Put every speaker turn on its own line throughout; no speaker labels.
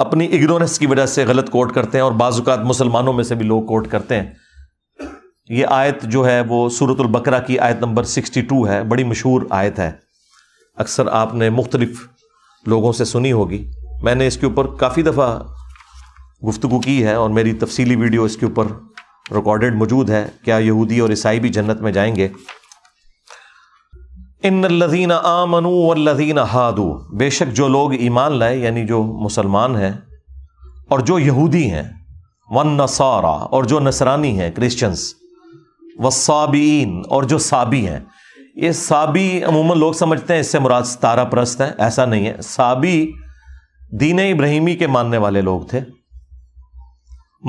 अपनी इग्नोरेंस की वजह से गलत कोट करते हैं और बाजुकात मुसलमानों में से भी लोग कोट करते हैं ये आयत जो है वो बकरा की आयत नंबर सिक्सटी टू है बड़ी मशहूर आयत है अक्सर आपने मुख्तलिफ लोगों से सुनी होगी मैंने इसके ऊपर काफ़ी दफ़ा गुफ्तु की है और मेरी तफसीली वीडियो इसके ऊपर रिकॉर्डेड मौजूद है क्या यहूदी और ईसाई भी जन्नत में जाएंगे इन लजीना आमनू लजीना हादू बेशक जो लोग ईमान लाए यानी जो मुसलमान हैं और जो यहूदी हैं वन नसारा और जो नसरानी हैं व वसाबीन और जो साबी हैं ये साबी अमूमन लोग समझते हैं इससे मुराद तारा प्रस्त है ऐसा नहीं है साबी दीन इब्राहिमी के मानने वाले लोग थे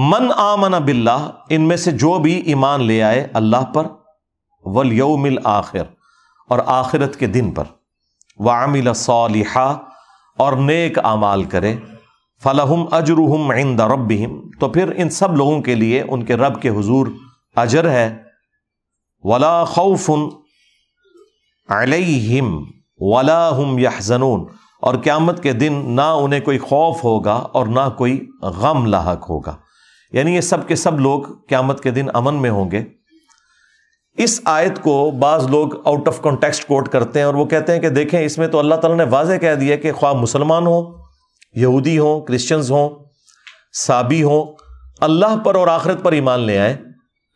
मन आमन बिल्ला इनमें से जो भी ईमान ले आए अल्लाह पर वल यौमिल आखिर और आखिरत के दिन पर वामिल सौलिहा और नेक आमाल करे फ़लहम अजरुहम इंद हिम तो फिर इन सब लोगों के लिए उनके रब के हजूर अजर है वला खौफुन अलहिम वला हम यहजनून और क़्यामत के दिन ना उन्हें कोई खौफ होगा और ना कोई गम लाक होगा यानी ये सब के सब लोग क़्यामत के दिन अमन में होंगे इस आयत को बाज लोग आउट ऑफ कॉन्टेक्सट कोट करते हैं और वो कहते हैं कि देखें इसमें तो अल्लाह ताला ने वाज़ कह दिया कि ख्वाब मुसलमान हो यहूदी हों क्रिश्चियंस हों साबी हों अल्लाह पर और आखिरत पर ईमान ले आए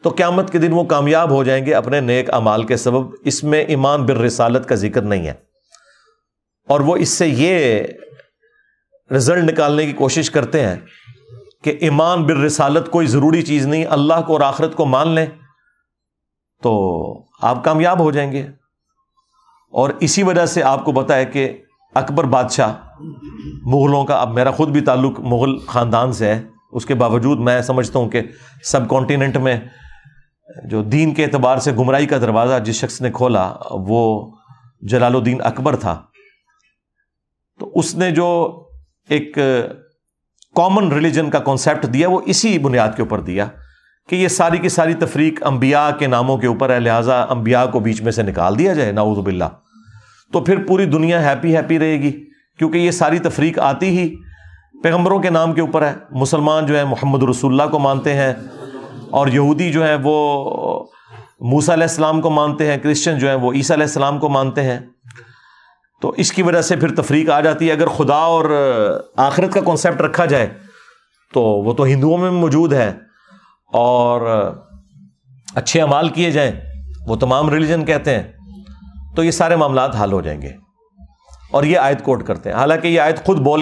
तो क़्यामत के दिन वो कामयाब हो जाएंगे अपने नेक अमाल के सबब इसमें ईमान बिर रसालत का जिक्र नहीं है और वो इससे ये रिजल्ट निकालने की कोशिश करते हैं कि ईमान बिर रसालत कोई ज़रूरी चीज़ नहीं अल्लाह को और आखिरत को मान लें तो आप कामयाब हो जाएंगे और इसी वजह से आपको पता है कि अकबर बादशाह मुग़लों का अब मेरा ख़ुद भी ताल्लुक मुग़ल ख़ानदान से है उसके बावजूद मैं समझता हूँ कि सब कॉन्टीनेंट में जो दीन के अतबार से गुमराई का दरवाज़ा जिस शख्स ने खोला वो जलालुद्दीन अकबर था तो उसने जो एक कॉमन रिलीजन का कॉन्सेप्ट दिया वो इसी बुनियाद के ऊपर दिया कि ये सारी की सारी तफरीक अम्बिया के नामों के ऊपर है लिहाजा अम्बिया को बीच में से निकाल दिया जाए नाउजबिल्ला तो फिर पूरी दुनिया हैप्पी हैप्पी रहेगी क्योंकि ये सारी तफरीक आती ही पैगम्बरों के नाम के ऊपर है मुसलमान जो है मोहम्मद रसुल्ला को मानते हैं और यहूदी जो है वो मूसा मूसम को मानते हैं क्रिश्चन जो है वो ईसीम को मानते हैं तो इसकी वजह से फिर तफरीक आ जाती है अगर खुदा और आखिरत का कॉन्सेप्ट रखा जाए तो वो तो हिंदुओं में मौजूद है और अच्छे अमाल किए जाएं वो तमाम रिलीजन कहते हैं तो ये सारे मामला हल हो जाएंगे और ये आयत कोट करते हैं हालांकि ये आयत खुद बोल